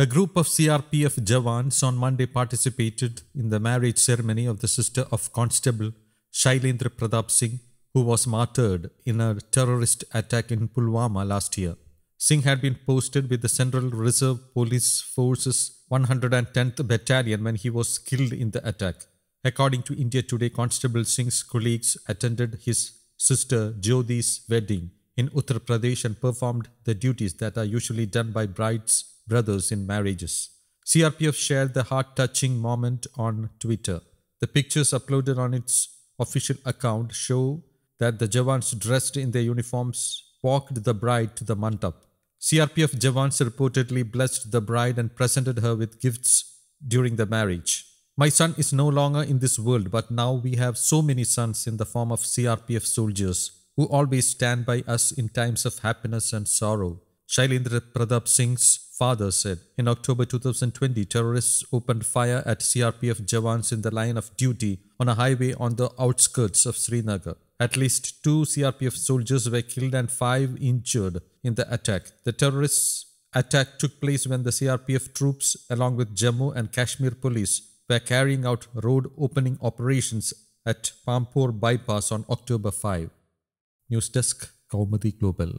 A group of CRPF Jawans on Monday participated in the marriage ceremony of the sister of Constable Shailendra Pradap Singh, who was martyred in a terrorist attack in Pulwama last year. Singh had been posted with the Central Reserve Police Force's 110th Battalion when he was killed in the attack. According to India Today, Constable Singh's colleagues attended his sister Jyoti's wedding in Uttar Pradesh and performed the duties that are usually done by brides brothers in marriages. CRPF shared the heart touching moment on Twitter. The pictures uploaded on its official account show that the Jawans dressed in their uniforms walked the bride to the mandap. CRPF Jawans reportedly blessed the bride and presented her with gifts during the marriage. My son is no longer in this world, but now we have so many sons in the form of CRPF soldiers who always stand by us in times of happiness and sorrow. Shailendra Pradap Singh's father said. In October 2020, terrorists opened fire at CRPF Jawans in the line of duty on a highway on the outskirts of Srinagar. At least two CRPF soldiers were killed and five injured in the attack. The terrorists' attack took place when the CRPF troops, along with Jammu and Kashmir police, were carrying out road opening operations at Pampur bypass on October 5. News Desk, Kaumadi Global.